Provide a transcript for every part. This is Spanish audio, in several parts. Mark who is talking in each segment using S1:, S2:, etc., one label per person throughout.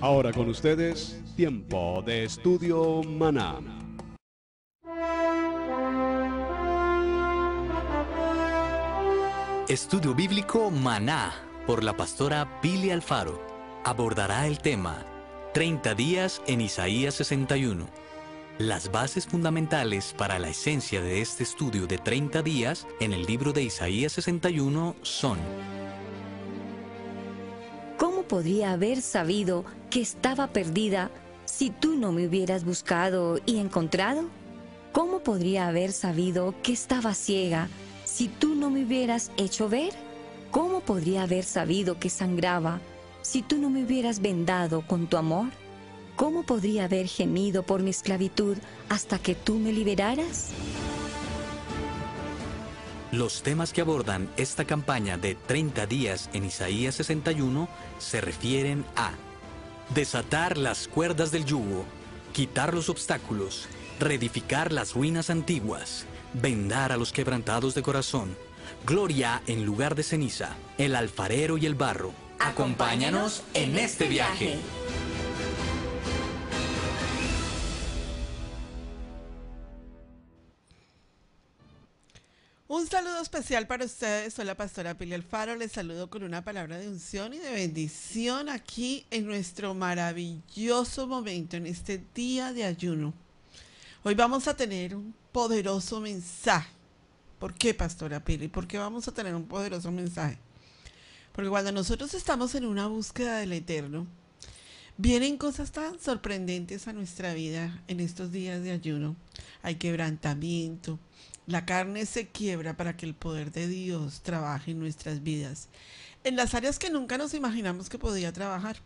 S1: Ahora con ustedes, tiempo de estudio Maná. Estudio bíblico Maná por la pastora Pili Alfaro abordará el tema 30 días en Isaías 61. Las bases fundamentales para la esencia de este estudio de 30 días en el libro de Isaías 61 son podría haber sabido que estaba perdida si tú no me hubieras buscado y encontrado? ¿Cómo podría haber sabido que estaba ciega si tú no me hubieras hecho ver? ¿Cómo podría haber sabido que sangraba si tú no me hubieras vendado con tu amor? ¿Cómo podría haber gemido por mi esclavitud hasta que tú me liberaras? Los temas que abordan esta campaña de 30 días en Isaías 61 se refieren a desatar las cuerdas del yugo, quitar los obstáculos, reedificar las ruinas antiguas, vendar a los quebrantados de corazón, gloria en lugar de ceniza, el alfarero y el barro. Acompáñanos en este viaje. Un saludo especial para ustedes. Soy la pastora Pili Alfaro. Les saludo con una palabra de unción y de bendición aquí en nuestro maravilloso momento, en este día de ayuno. Hoy vamos a tener un poderoso mensaje. ¿Por qué, pastora Pili? ¿Por qué vamos a tener un poderoso mensaje? Porque cuando nosotros estamos en una búsqueda del eterno, Vienen cosas tan sorprendentes a nuestra vida en estos días de ayuno. Hay quebrantamiento, la carne se quiebra para que el poder de Dios trabaje en nuestras vidas, en las áreas que nunca nos imaginamos que podía trabajar.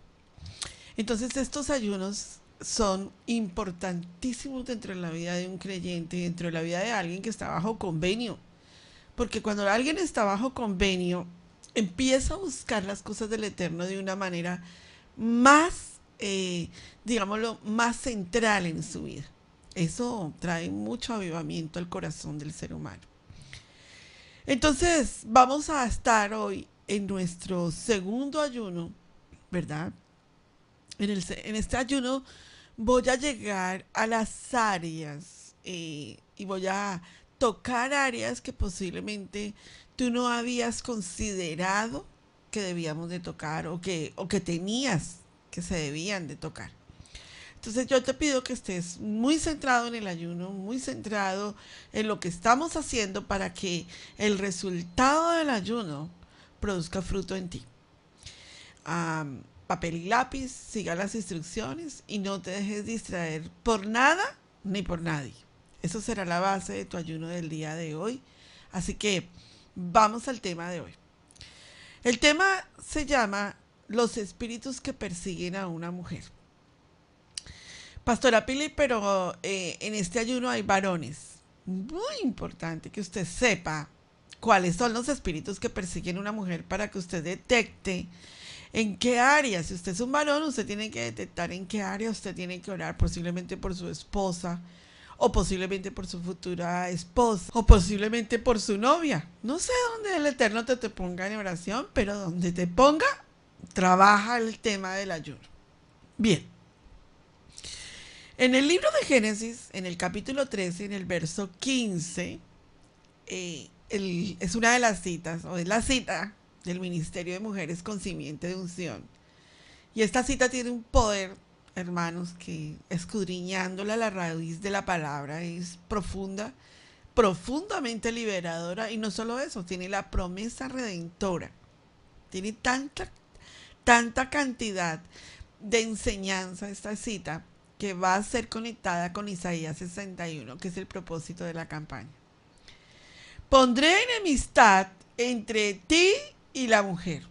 S1: Entonces estos ayunos son importantísimos dentro de la vida de un creyente, dentro de la vida de alguien que está bajo convenio. Porque cuando alguien está bajo convenio, empieza a buscar las cosas del Eterno de una manera más, eh, digámoslo, más central en su vida. Eso trae mucho avivamiento al corazón del ser humano. Entonces, vamos a estar hoy en nuestro segundo ayuno, ¿verdad? En, este ayuno voy a llegar a las áreas eh, y voy a tocar áreas que posiblemente tú no habías considerado que debíamos de tocar o que, o que tenías que se debían de tocar. Entonces yo te pido que estés muy centrado en el ayuno, muy centrado en lo que estamos haciendo para que el resultado del ayuno produzca fruto en ti. papel y lápiz, siga las instrucciones y no te dejes distraer por nada ni por nadie. Eso será la base de tu ayuno del día de hoy. Así que vamos al tema de hoy. El tema se llama los espíritus que persiguen a una mujer. Pastora Pili, pero eh, en este ayuno hay varones. Muy importante que usted sepa cuáles son los espíritus que persiguen una mujer para que usted detecte en qué área. Si usted es un varón, usted tiene que detectar en qué área usted tiene que orar, posiblemente por su esposa, o posiblemente por su futura esposa, o posiblemente por su novia. No sé dónde el Eterno te ponga en oración, pero donde te ponga, trabaja el tema del ayuno. Bien. En el libro de Génesis, en el capítulo 13, en el verso 15, eh, es una de las citas, o es la cita del Ministerio de Mujeres con Simiente de Unción. Y esta cita tiene un poder, hermanos, que escudriñándola la raíz de la palabra es profunda, profundamente liberadora, y no solo eso, tiene la promesa redentora. Tiene tanta, tanta cantidad de enseñanza esta cita que va a ser conectada con Isaías 61, que es el propósito de la campaña. Pondré enemistad entre ti y la mujer,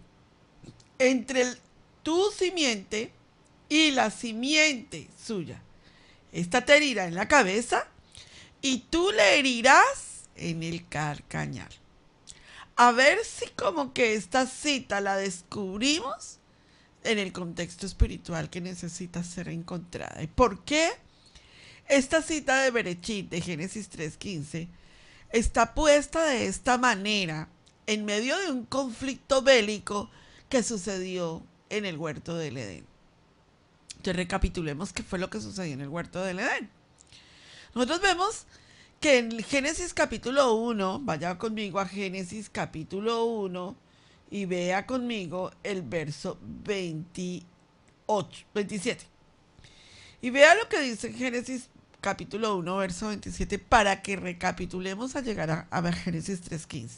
S1: entre tu simiente y la simiente suya. Esta te herirá en la cabeza y tú le herirás en el carcañal. A ver si como que esta cita la descubrimos en el contexto espiritual que necesita ser encontrada. ¿Y por qué? Esta cita de Berechit de Génesis 3.15 está puesta de esta manera en medio de un conflicto bélico que sucedió en el huerto del Edén. Entonces recapitulemos qué fue lo que sucedió en el huerto del Edén. Nosotros vemos que en Génesis capítulo 1, vaya conmigo a Génesis capítulo 1, y vea conmigo el verso 28, 27. Y vea lo que dice Génesis capítulo 1, verso 27, para que recapitulemos a llegar a, ver Génesis 3.15.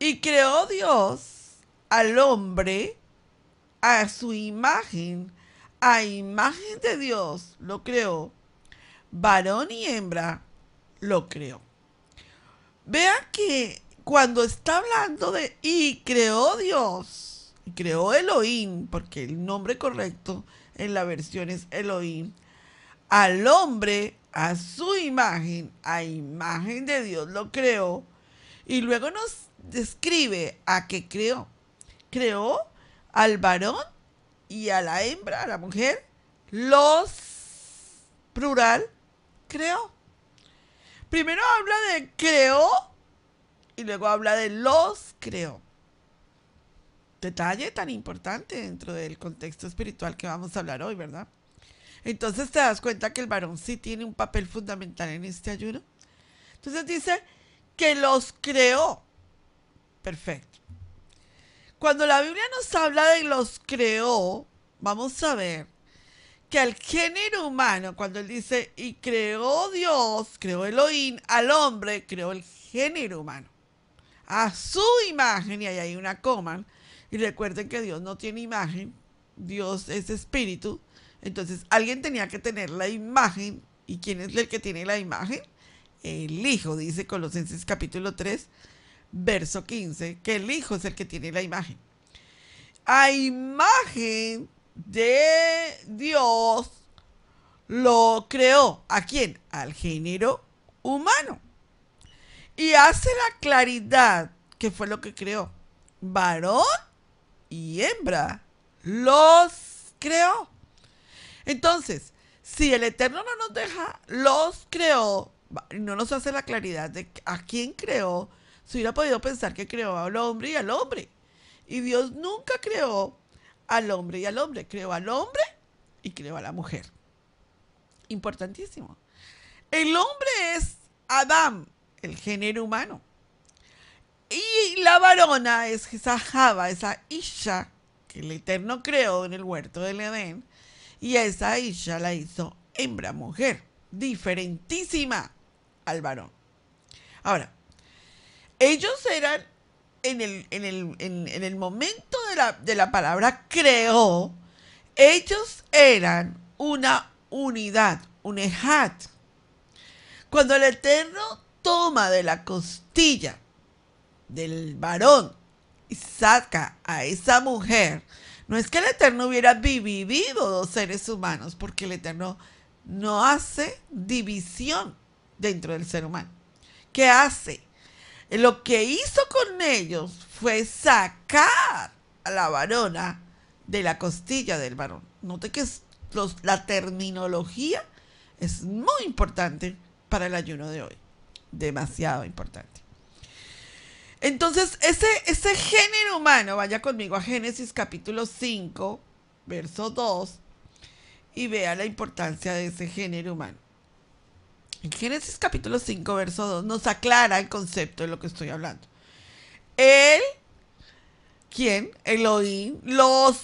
S1: Y creó Dios al hombre a su imagen, a imagen de Dios lo creó, varón y hembra lo creó. Vea que cuando está hablando de y creó Dios, y creó Elohim, porque el nombre correcto en la versión es Elohim, al hombre a su imagen, a imagen de Dios lo creó, y luego nos describe a qué creó. Creó al varón y a la hembra, a la mujer, los plural creó. Primero habla de creó y luego habla de los creó. Detalle tan importante dentro del contexto espiritual que vamos a hablar hoy, ¿verdad? Entonces te das cuenta que el varón sí tiene un papel fundamental en este ayuno. Entonces dice que los creó. Perfecto. Cuando la Biblia nos habla de los creó, vamos a ver que al género humano, cuando él dice, y creó Dios, creó Elohim, al hombre, creó el género humano a su imagen, y ahí hay una coma, y recuerden que Dios no tiene imagen, Dios es espíritu, entonces alguien tenía que tener la imagen, y ¿quién es el que tiene la imagen? El Hijo, dice Colosenses capítulo 3, verso 15, que el Hijo es el que tiene la imagen. A imagen de Dios lo creó. ¿A quién? Al género humano. Y hace la claridad, que fue lo que creó. Varón y hembra. Los creó. Entonces, si el Eterno no nos deja, los creó, no nos hace la claridad de a quién creó, se hubiera podido pensar que creó al hombre y al hombre. Y Dios nunca creó al hombre y al hombre, creó al hombre y creó a la mujer. Importantísimo. El hombre es Adán, el género humano. Y la varona es esa Java, esa Isha que el Eterno creó en el huerto del Edén. Y esa Isha la hizo hembra, mujer, diferentísima al varón. Ahora, ellos eran en el, en el, el momento de la, de la palabra creó, ellos eran una unidad, un ejat. Cuando el Eterno toma de la costilla del varón y saca a esa mujer, no es que el Eterno hubiera vivido dos seres humanos, porque el Eterno no hace división dentro del ser humano. ¿Qué hace? Lo que hizo con ellos fue sacar a la varona de la costilla del varón. Note que la terminología es muy importante para el ayuno de hoy demasiado importante. Entonces, ese, ese género humano, vaya conmigo a Génesis capítulo 5, verso 2, y vea la importancia de ese género humano. En Génesis capítulo 5, verso 2, nos aclara el concepto de lo que estoy hablando. Él, quien, Elohim, los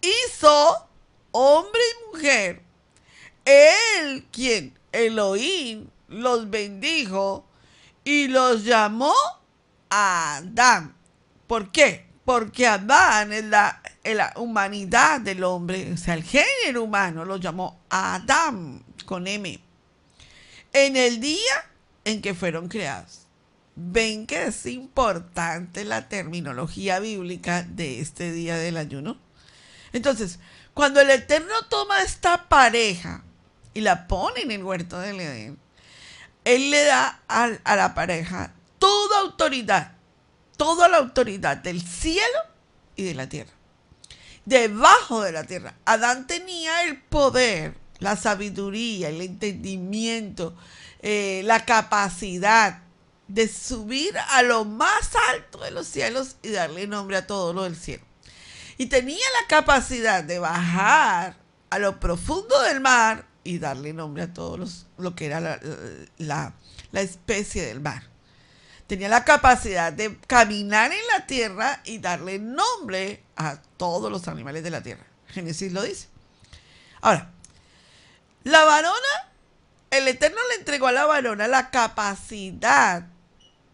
S1: hizo hombre y mujer. Él, ¿quién? Elohim, los bendijo y los llamó Adán. ¿Por qué? Porque Adán es la, humanidad del hombre, o sea, el género humano lo llamó Adán con M. En el día en que fueron creados. Ven que es importante la terminología bíblica de este día del ayuno. Entonces, cuando el Eterno toma esta pareja y la pone en el huerto del Edén, él le da a, la pareja toda autoridad, toda la autoridad del cielo y de la tierra. Debajo de la tierra. Adán tenía el poder, la sabiduría, el entendimiento, eh, la capacidad de subir a lo más alto de los cielos y darle nombre a todo lo del cielo. Y tenía la capacidad de bajar a lo profundo del mar y darle nombre a todos los, lo que era la, la, especie del mar. Tenía la capacidad de caminar en la tierra y darle nombre a todos los animales de la tierra. Génesis lo dice. Ahora, la varona, el Eterno le entregó a la varona la capacidad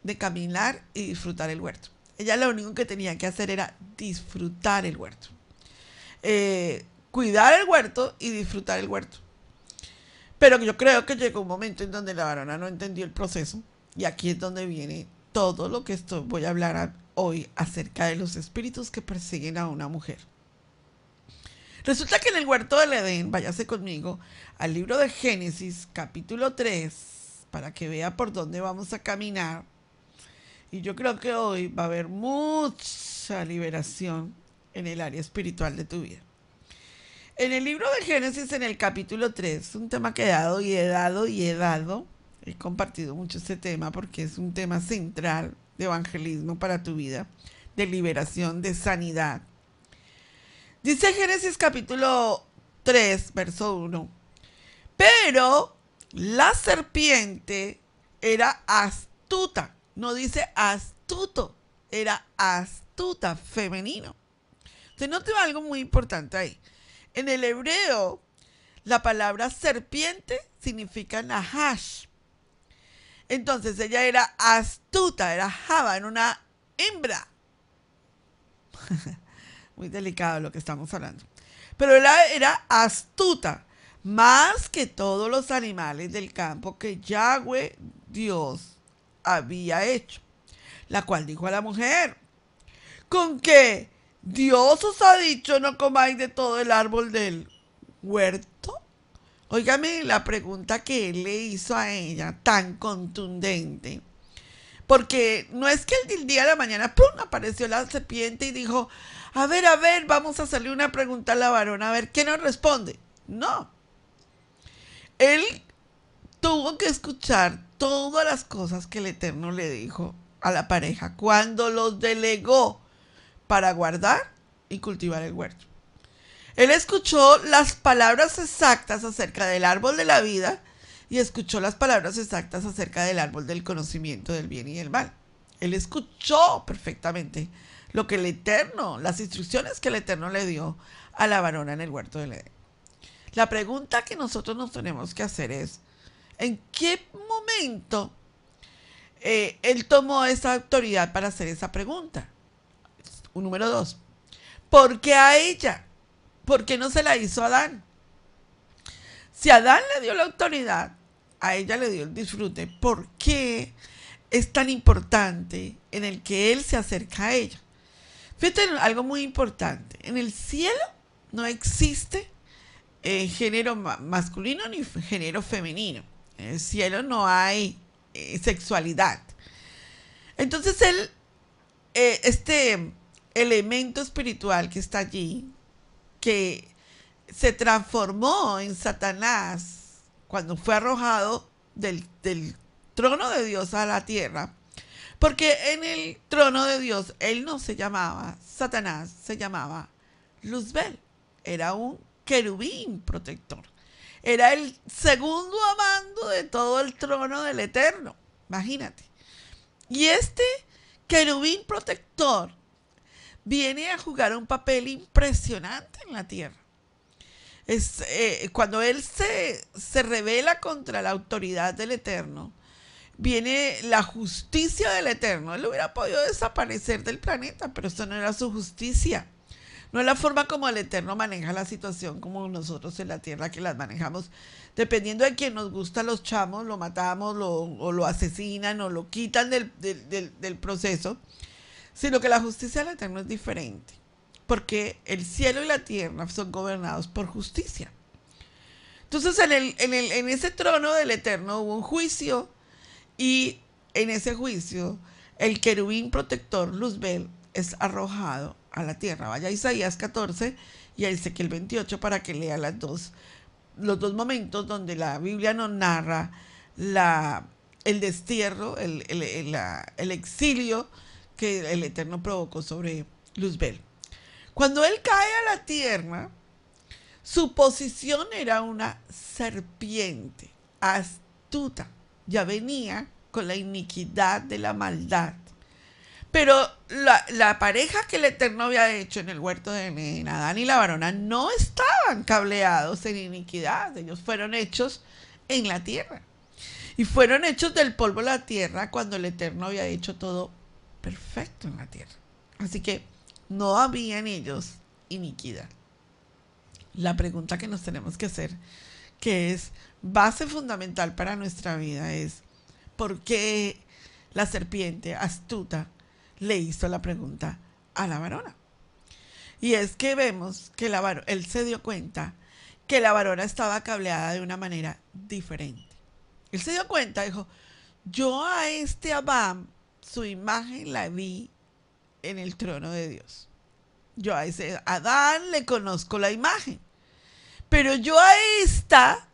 S1: de caminar y disfrutar el huerto. Ella lo único que tenía que hacer era disfrutar el huerto. Eh, cuidar el huerto y disfrutar el huerto. Pero yo creo que llegó un momento en donde la varona no entendió el proceso y aquí es donde viene todo lo que estoy, voy a hablar hoy acerca de los espíritus que persiguen a una mujer. Resulta que en el huerto del Edén, váyase conmigo al libro de Génesis capítulo 3 para que vea por dónde vamos a caminar. Y yo creo que hoy va a haber mucha liberación en el área espiritual de tu vida. En el libro de Génesis, en el capítulo 3, un tema que he dado y he dado y he dado, he compartido mucho este tema porque es un tema central de evangelismo para tu vida, de liberación, de sanidad. Dice Génesis capítulo 3, verso 1. Pero la serpiente era astuta, no dice astuto, era astuta, femenino. Se nota algo muy importante ahí. En el hebreo, la palabra serpiente significa Nahash. Entonces ella era astuta, era java, en una hembra. Muy delicado lo que estamos hablando. Pero ella era astuta, más que todos los animales del campo que Yahweh Dios había hecho. La cual dijo a la mujer, con qué? Dios os ha dicho no comáis de todo el árbol del huerto. Óigame la pregunta que él le hizo a ella, tan contundente. Porque no es que el día de la mañana, ¡pum!, apareció la serpiente y dijo, a ver, a ver, vamos a hacerle una pregunta a la varona, a ver, ¿qué nos responde? No. Él tuvo que escuchar todas las cosas que el Eterno le dijo a la pareja cuando los delegó para guardar y cultivar el huerto. Él escuchó las palabras exactas acerca del árbol de la vida y escuchó las palabras exactas acerca del árbol del conocimiento del bien y del mal. Él escuchó perfectamente lo que el Eterno, las instrucciones que el Eterno le dio a la varona en el huerto del Edén. La pregunta que nosotros nos tenemos que hacer es, ¿en qué momento eh, él tomó esa autoridad para hacer esa pregunta? Un número dos. ¿Por qué a ella? ¿Por qué no se la hizo a Adán? Si Adán le dio la autoridad, a ella le dio el disfrute. ¿Por qué es tan importante en el que él se acerca a ella? Fíjate algo muy importante. En el cielo no existe eh, género masculino ni género femenino. En el cielo no hay eh, sexualidad. Entonces él, eh, este elemento espiritual que está allí, que se transformó en Satanás cuando fue arrojado del, trono de Dios a la tierra. Porque en el trono de Dios él no se llamaba Satanás, se llamaba Luzbel. Era un querubín protector. Era el segundo amando de todo el trono del Eterno. Imagínate. Y este querubín protector viene a jugar un papel impresionante en la tierra. Es, eh, cuando Él se, se revela contra la autoridad del Eterno, viene la justicia del Eterno. Él hubiera podido desaparecer del planeta, pero eso no era su justicia. No es la forma como el Eterno maneja la situación como nosotros en la tierra que las manejamos. Dependiendo de quién nos gusta, los chamos, lo matamos o lo asesinan o lo quitan del proceso sino que la justicia del Eterno es diferente, porque el cielo y la tierra son gobernados por justicia. Entonces en, el, en, ese trono del Eterno hubo un juicio y en ese juicio el querubín protector Luzbel es arrojado a la tierra. Vaya a Isaías 14 y a Ezequiel 28 para que lea las dos, los dos momentos donde la Biblia nos narra la, el destierro, el, el exilio que el Eterno provocó sobre Luzbel. Cuando él cae a la tierra, su posición era una serpiente astuta. Ya venía con la iniquidad de la maldad. Pero la, pareja que el Eterno había hecho en el huerto de Adán y la varona, no estaban cableados en iniquidad. Ellos fueron hechos en la tierra. Y fueron hechos del polvo de la tierra cuando el Eterno había hecho todo perfecto en la tierra. Así que no había en ellos iniquidad. La pregunta que nos tenemos que hacer, que es base fundamental para nuestra vida, es ¿por qué la serpiente astuta le hizo la pregunta a la varona? Y es que vemos que la él se dio cuenta que la varona estaba cableada de una manera diferente. Él se dio cuenta, dijo, yo a este Abam su imagen la vi en el trono de Dios. Yo a ese Adán le conozco la imagen, pero yo a esta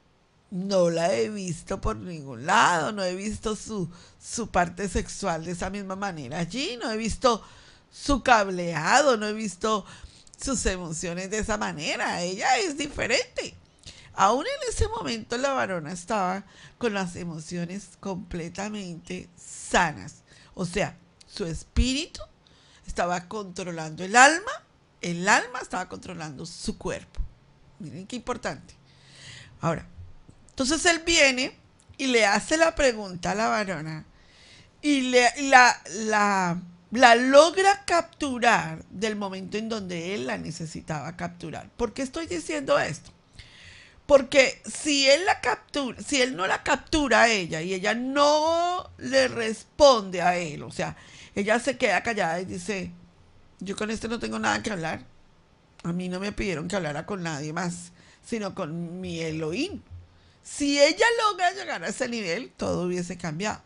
S1: no la he visto por ningún lado, no he visto su, su parte sexual de esa misma manera allí, no he visto su cableado, no he visto sus emociones de esa manera, ella es diferente. Aún en ese momento la varona estaba con las emociones completamente sanas. O sea, su espíritu estaba controlando el alma, el alma estaba controlando su cuerpo. Miren qué importante. Ahora, entonces él viene y le hace la pregunta a la varona y la, la, la logra capturar del momento en donde él la necesitaba capturar. ¿Por qué estoy diciendo esto? Porque si él la captura, si él no la captura a ella y ella no le responde a él, o sea, ella se queda callada y dice, yo con este no tengo nada que hablar. A mí no me pidieron que hablara con nadie más, sino con mi Elohim. Si ella logra llegar a ese nivel, todo hubiese cambiado.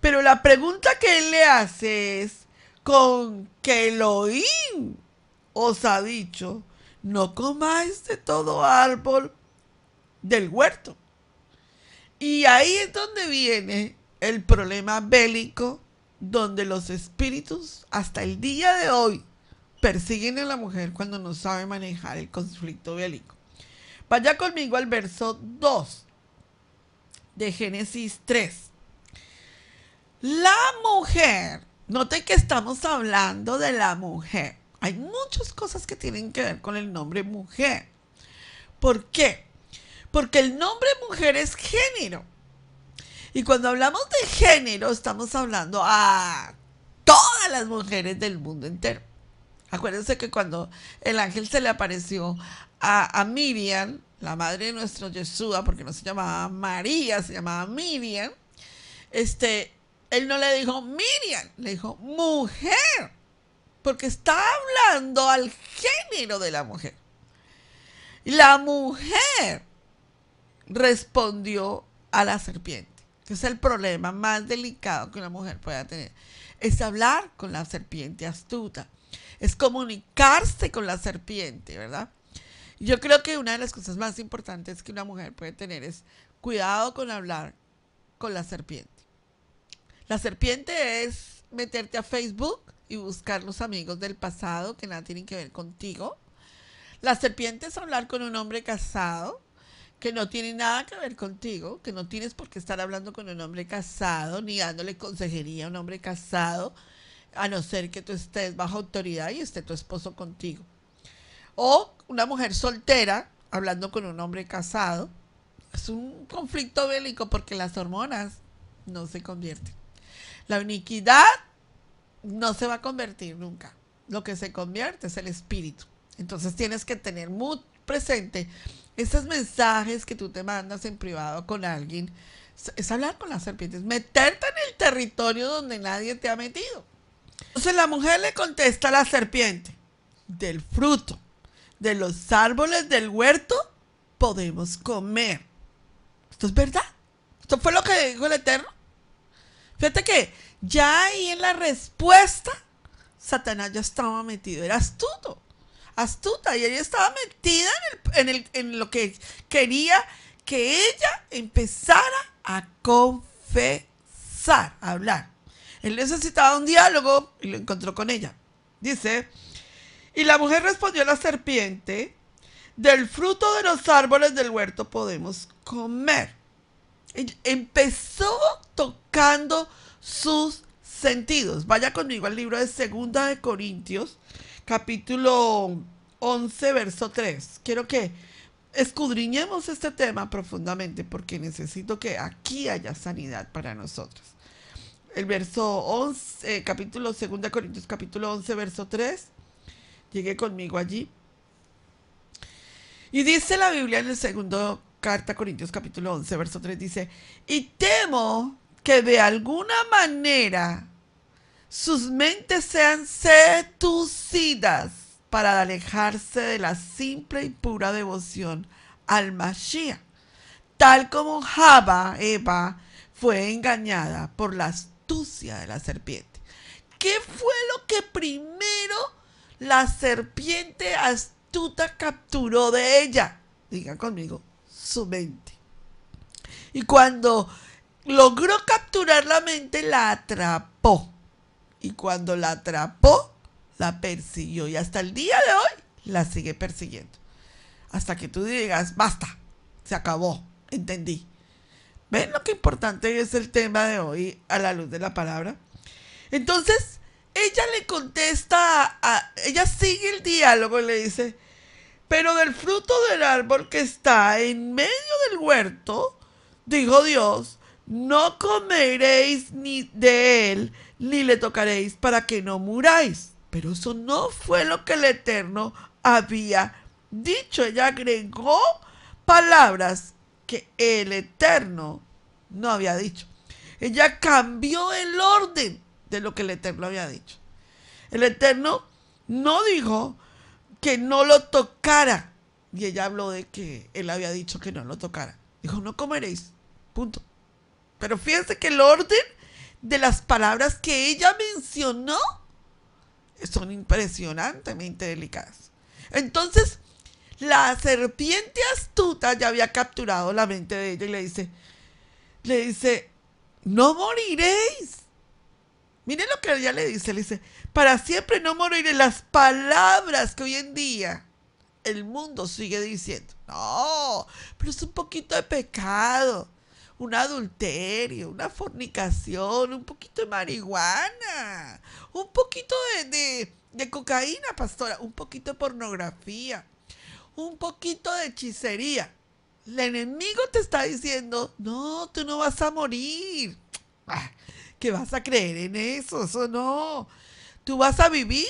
S1: Pero la pregunta que él le hace es, ¿con qué Elohim os ha dicho? No comáis de todo árbol del huerto. Y ahí es donde viene el problema bélico, donde los espíritus hasta el día de hoy persiguen a la mujer cuando no sabe manejar el conflicto bélico. Vaya conmigo al verso 2 de Génesis 3. La mujer, note que estamos hablando de la mujer. Hay muchas cosas que tienen que ver con el nombre mujer. ¿Por qué? porque el nombre mujer es género. Y cuando hablamos de género, estamos hablando a todas las mujeres del mundo entero. Acuérdense que cuando el ángel se le apareció a, Miriam, la madre de nuestro Yeshua, porque no se llamaba María, se llamaba Miriam, este, él no le dijo Miriam, le dijo mujer, porque está hablando al género de la mujer. La mujer respondió a la serpiente, que es el problema más delicado que una mujer pueda tener. Es hablar con la serpiente astuta, es comunicarse con la serpiente, ¿verdad? Yo creo que una de las cosas más importantes que una mujer puede tener es cuidado con hablar con la serpiente. La serpiente es meterte a Facebook y buscar los amigos del pasado que nada tienen que ver contigo. La serpiente es hablar con un hombre casado que no tiene nada que ver contigo, que no tienes por qué estar hablando con un hombre casado ni dándole consejería a un hombre casado, a no ser que tú estés bajo autoridad y esté tu esposo contigo. O una mujer soltera hablando con un hombre casado. Es un conflicto bélico porque las hormonas no se convierten. La iniquidad no se va a convertir nunca. Lo que se convierte es el espíritu. Entonces tienes que tener muy presente esos mensajes que tú te mandas en privado con alguien, es hablar con las serpientes, meterte en el territorio donde nadie te ha metido. Entonces la mujer le contesta a la serpiente, del fruto de los árboles del huerto podemos comer. Esto es verdad. Esto fue lo que dijo el Eterno. Fíjate que ya ahí en la respuesta, Satanás ya estaba metido, era astuto y ella estaba metida en, lo que quería que ella empezara a confesar, a hablar. Él necesitaba un diálogo y lo encontró con ella. Dice, y la mujer respondió a la serpiente, del fruto de los árboles del huerto podemos comer. empezó tocando sus sentidos. Vaya conmigo al libro de Segunda de Corintios, capítulo 11, verso 3. Quiero que escudriñemos este tema profundamente porque necesito que aquí haya sanidad para nosotros. El verso 11, eh, capítulo 2 Corintios, capítulo 11, verso 3. Llegué conmigo allí. Y dice la Biblia en el segundo carta Corintios, capítulo 11, verso 3, dice, y temo que de alguna manera sus mentes sean seducidas para alejarse de la simple y pura devoción al Mashiach, tal como Java, Eva, fue engañada por la astucia de la serpiente. ¿Qué fue lo que primero la serpiente astuta capturó de ella? Diga conmigo, su mente. Y cuando logró capturar la mente, la atrapó y cuando la atrapó, la persiguió y hasta el día de hoy la sigue persiguiendo. Hasta que tú digas, basta, se acabó, entendí. ¿Ven lo que importante es el tema de hoy a la luz de la palabra? Entonces, ella le contesta, ella sigue el diálogo y le dice, pero del fruto del árbol que está en medio del huerto, dijo Dios, no comeréis ni de él, ni le tocaréis para que no muráis. Pero eso no fue lo que el Eterno había dicho. Ella agregó palabras que el Eterno no había dicho. Ella cambió el orden de lo que el Eterno había dicho. El Eterno no dijo que no lo tocara. Y ella habló de que él había dicho que no lo tocara. Dijo, no comeréis. Punto. Pero fíjense que el orden de las palabras que ella mencionó son impresionantemente delicadas. Entonces, la serpiente astuta ya había capturado la mente de ella y le dice, le dice, no moriréis. Miren lo que ella le dice, le dice, para siempre no moriré. Las palabras que hoy en día el mundo sigue diciendo, no, pero es un poquito de pecado un adulterio, una fornicación, un poquito de marihuana, un poquito de, cocaína, pastora, un poquito de pornografía, un poquito de hechicería. El enemigo te está diciendo, no, tú no vas a morir. Ah, ¿Qué vas a creer en eso? Eso no. Tú vas a vivir.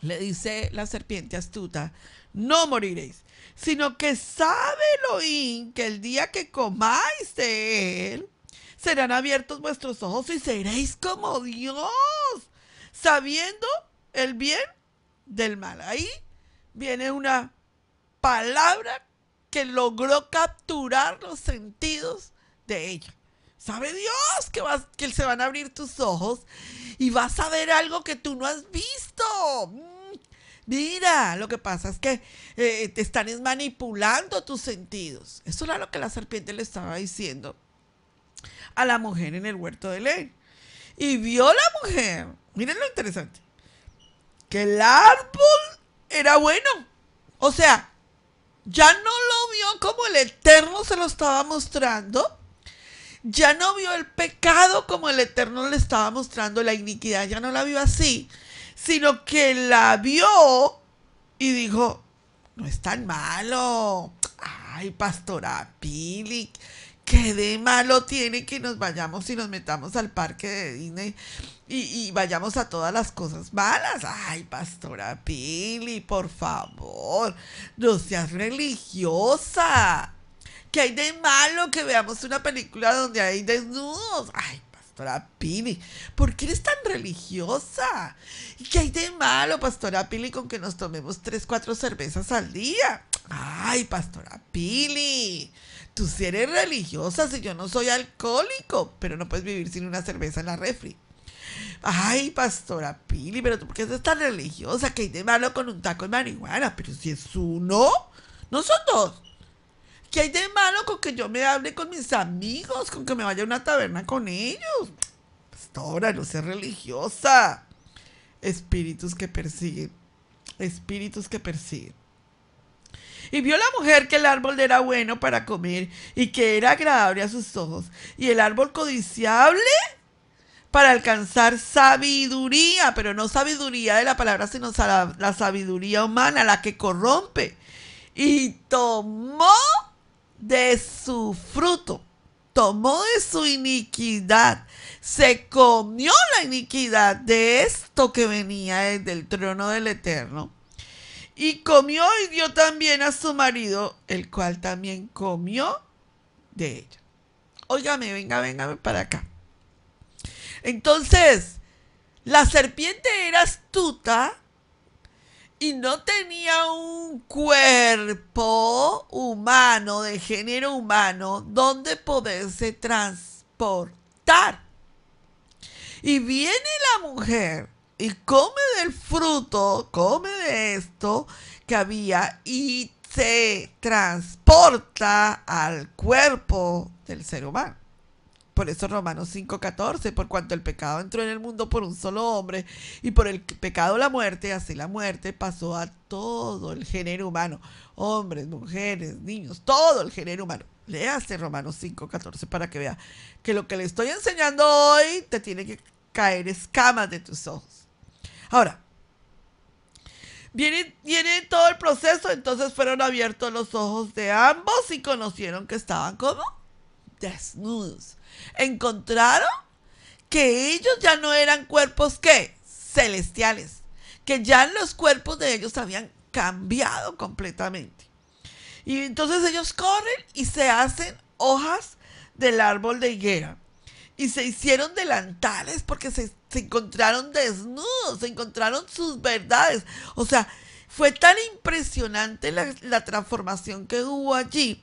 S1: Le dice la serpiente astuta, no moriréis sino que sabe Elohim que el día que comáis de él, serán abiertos vuestros ojos y seréis como Dios, sabiendo el bien del mal. Ahí viene una palabra que logró capturar los sentidos de ella. Sabe Dios que, vas, que se van a abrir tus ojos y vas a ver algo que tú no has visto. Mira, lo que pasa es que eh, te están manipulando tus sentidos. Eso era lo que la serpiente le estaba diciendo a la mujer en el huerto de ley. Y vio la mujer, miren lo interesante, que el árbol era bueno. O sea, ya no lo vio como el Eterno se lo estaba mostrando. Ya no vio el pecado como el Eterno le estaba mostrando. La iniquidad ya no la vio así sino que la vio y dijo, no es tan malo. Ay, pastora Pili, qué de malo tiene que nos vayamos y nos metamos al parque de Disney y, vayamos a todas las cosas malas. Ay, pastora Pili, por favor, no seas religiosa. ¿Qué hay de malo que veamos una película donde hay desnudos? Ay, pastora Pili? ¿Por qué eres tan religiosa? ¿Y qué hay de malo, pastora Pili, con que nos tomemos tres, cuatro cervezas al día? Ay, pastora Pili, tú sí eres religiosa, si yo no soy alcohólico, pero no puedes vivir sin una cerveza en la refri. Ay, pastora Pili, pero tú por qué eres tan religiosa, ¿Qué hay de malo con un taco de marihuana, pero si es uno, no son dos. ¿Qué hay de malo con que yo me hable con mis amigos, con que me vaya a una taberna con ellos? Pastora, no sé religiosa. Espíritus que persiguen, espíritus que persiguen. Y vio la mujer que el árbol era bueno para comer y que era agradable a sus ojos, y el árbol codiciable para alcanzar sabiduría, pero no sabiduría de la palabra, sino la sabiduría humana, la que corrompe. Y tomó de su fruto, tomó de su iniquidad, se comió la iniquidad de esto que venía desde el trono del Eterno. Y comió y dio también a su marido, el cual también comió de ella. Óigame, venga, venga para acá. Entonces, la serpiente era astuta y no tenía un cuerpo humano, de género humano, donde poderse transportar. Y viene la mujer y come del fruto, come de esto que había y se transporta al cuerpo del ser humano. Por eso Romanos 5:14, por cuanto el pecado entró en el mundo por un solo hombre y por el pecado la muerte, así la muerte pasó a todo el género humano, hombres, mujeres, niños, todo el género humano. este Romanos 5:14 para que vea que lo que le estoy enseñando hoy te tiene que caer escamas de tus ojos. Ahora, Viene, viene, todo el proceso, entonces fueron abiertos los ojos de ambos y conocieron que estaban como desnudos encontraron que ellos ya no eran cuerpos que Celestiales, que ya los cuerpos de ellos habían cambiado completamente. Y entonces ellos corren y se hacen hojas del árbol de higuera. Y se hicieron delantales porque se, encontraron desnudos, se encontraron sus verdades. O sea, fue tan impresionante la transformación que hubo allí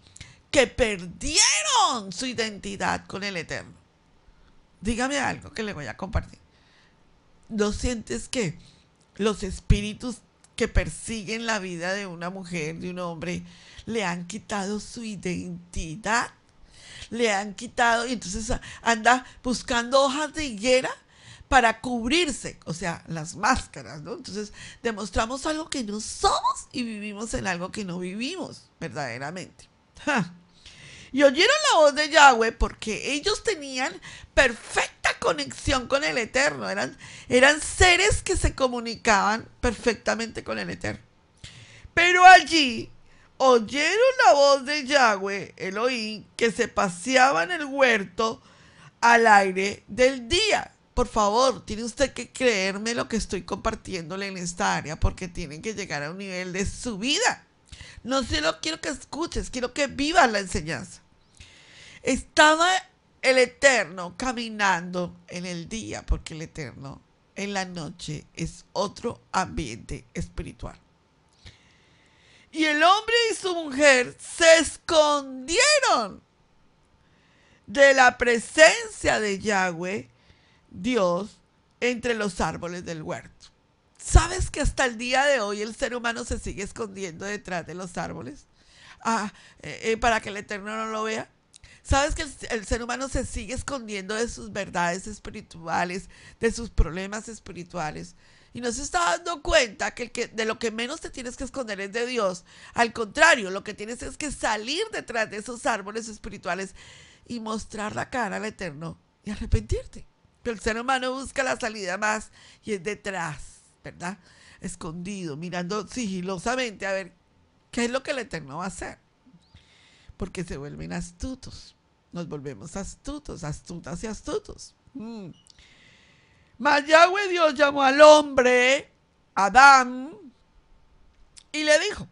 S1: que perdieron su identidad con el Eterno. Dígame algo que le voy a compartir. ¿No sientes que los espíritus que persiguen la vida de una mujer, de un hombre, le han quitado su identidad? Le han quitado y entonces anda buscando hojas de higuera para cubrirse, o sea, las máscaras, ¿no? Entonces demostramos algo que no somos y vivimos en algo que no vivimos verdaderamente y oyeron la voz de Yahweh porque ellos tenían perfecta conexión con el Eterno. Eran, eran seres que se comunicaban perfectamente con el Eterno. Pero allí oyeron la voz de Yahweh, Elohim, que se paseaba en el huerto al aire del día. Por favor, tiene usted que creerme lo que estoy compartiéndole en esta área porque tienen que llegar a un nivel de su vida. No solo quiero que escuches, quiero que vivas la enseñanza. Estaba el Eterno caminando en el día, porque el Eterno en la noche es otro ambiente espiritual. Y el hombre y su mujer se escondieron de la presencia de Yahweh, Dios, entre los árboles del huerto. ¿Sabes que hasta el día de hoy el ser humano se sigue escondiendo detrás de los árboles? Ah, eh, eh, para que el Eterno no lo vea. Sabes que el, ser humano se sigue escondiendo de sus verdades espirituales, de sus problemas espirituales. Y no se está dando cuenta que de lo que menos te tienes que esconder es de Dios. Al contrario, lo que tienes es que salir detrás de esos árboles espirituales y mostrar la cara al Eterno y arrepentirte. Pero el ser humano busca la salida más y es detrás, ¿verdad? Escondido, mirando sigilosamente a ver qué es lo que el Eterno va a hacer. Porque se vuelven astutos nos volvemos astutos, astutas y astutos. Mm. Mas Yahweh Dios llamó al hombre, Adán, y le dijo,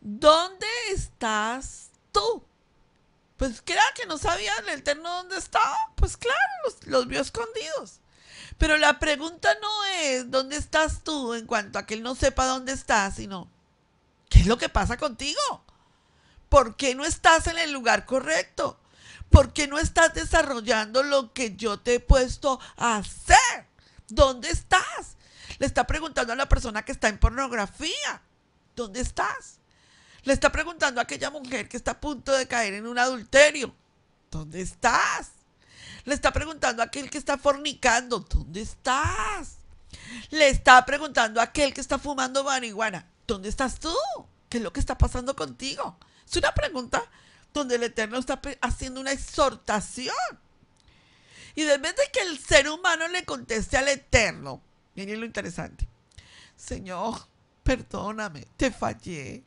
S1: ¿dónde estás tú? Pues crea que no sabía el eterno dónde estaba. Pues claro, los, vio escondidos. Pero la pregunta no es dónde estás tú en cuanto a que él no sepa dónde estás, sino qué es lo que pasa contigo. ¿Por qué no estás en el lugar correcto? ¿Por qué no estás desarrollando lo que yo te he puesto a hacer? ¿Dónde estás? Le está preguntando a la persona que está en pornografía. ¿Dónde estás? Le está preguntando a aquella mujer que está a punto de caer en un adulterio. ¿Dónde estás? Le está preguntando a aquel que está fornicando. ¿Dónde estás? Le está preguntando a aquel que está fumando marihuana. ¿Dónde estás tú? ¿Qué es lo que está pasando contigo? Es una pregunta donde el Eterno está haciendo una exhortación. Y de de que el ser humano le conteste al Eterno, miren lo interesante, Señor, perdóname, te fallé,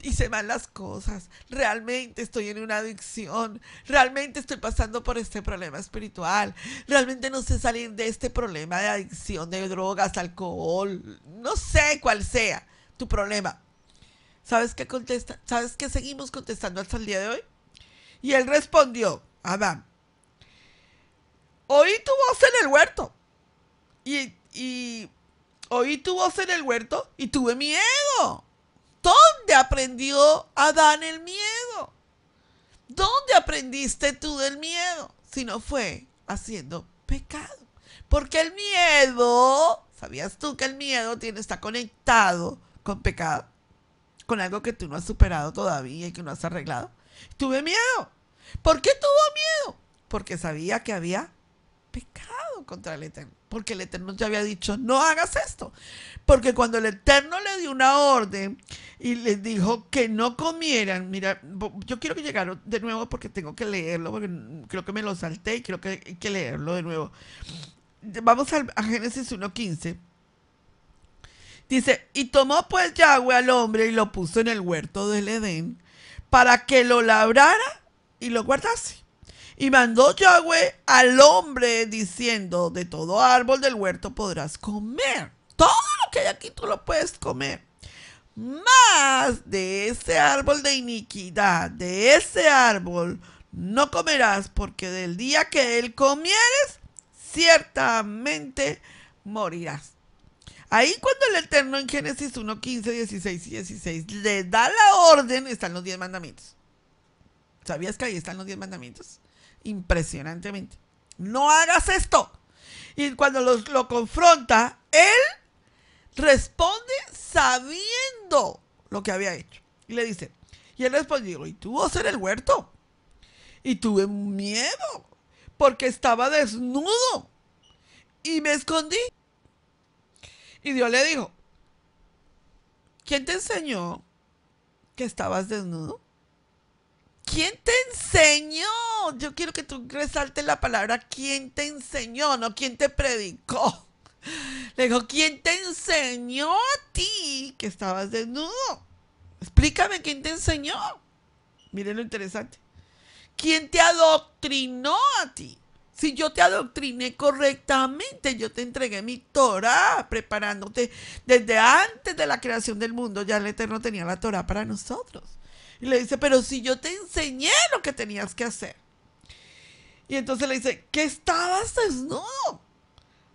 S1: hice mal las cosas, realmente estoy en una adicción, realmente estoy pasando por este problema espiritual, realmente no sé salir de este problema de adicción de drogas, alcohol, no sé cuál sea tu problema, ¿Sabes qué, contesta? ¿Sabes qué seguimos contestando hasta el día de hoy? Y él respondió, Adán, oí tu voz en el huerto. Y, y oí tu voz en el huerto y tuve miedo. ¿Dónde aprendió Adán el miedo? ¿Dónde aprendiste tú del miedo? Si no fue haciendo pecado. Porque el miedo, ¿sabías tú que el miedo tiene, está conectado con pecado? con algo que tú no has superado todavía y que no has arreglado. Tuve miedo. ¿Por qué tuvo miedo? Porque sabía que había pecado contra el Eterno. Porque el Eterno te había dicho, no hagas esto. Porque cuando el Eterno le dio una orden y les dijo que no comieran, mira, yo quiero que llegaron de nuevo porque tengo que leerlo, porque creo que me lo salté y creo que hay que leerlo de nuevo. Vamos a, a Génesis 1.15 Dice, y tomó pues Yahweh al hombre y lo puso en el huerto del Edén para que lo labrara y lo guardase. Y mandó Yahweh al hombre diciendo, de todo árbol del huerto podrás comer. Todo lo que hay aquí tú lo puedes comer. Más de ese árbol de iniquidad, de ese árbol, no comerás porque del día que él comieres, ciertamente morirás. Ahí cuando el Eterno en Génesis 1, 15, 16 y 16 le da la orden, están los 10 mandamientos. ¿Sabías que ahí están los 10 mandamientos? Impresionantemente. No hagas esto. Y cuando lo confronta, él responde sabiendo lo que había hecho. Y le dice, y él respondió, y tuvo oh ser el huerto. Y tuve miedo, porque estaba desnudo. Y me escondí. Y Dios le dijo, ¿quién te enseñó que estabas desnudo? ¿Quién te enseñó? Yo quiero que tú resaltes la palabra ¿quién te enseñó? No ¿quién te predicó? Le dijo, ¿quién te enseñó a ti que estabas desnudo? Explícame quién te enseñó. Miren lo interesante. ¿Quién te adoctrinó a ti? Si yo te adoctriné correctamente, yo te entregué mi Torah, preparándote desde antes de la creación del mundo, ya el Eterno tenía la Torah para nosotros. Y le dice, pero si yo te enseñé lo que tenías que hacer. Y entonces le dice, ¿qué estabas desnudo?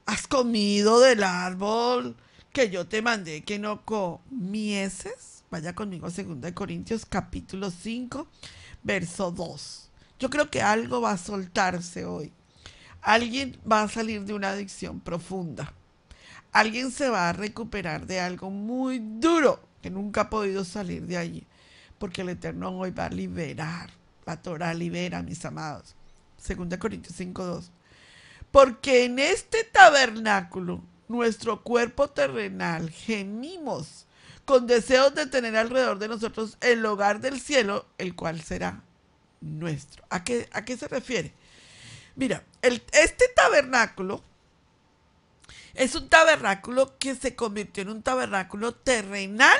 S1: ¿Has comido del árbol que yo te mandé que no comieses? Vaya conmigo a 2 Corintios capítulo 5, verso 2. Yo creo que algo va a soltarse hoy. Alguien va a salir de una adicción profunda. Alguien se va a recuperar de algo muy duro que nunca ha podido salir de allí. Porque el Eterno hoy va a liberar. La Torah libera, mis amados. 2 Corintios 5.2. Porque en este tabernáculo, nuestro cuerpo terrenal, gemimos con deseos de tener alrededor de nosotros el hogar del cielo, el cual será nuestro. ¿A qué, a qué se refiere? Mira, este tabernáculo es un tabernáculo que se convirtió en un tabernáculo terrenal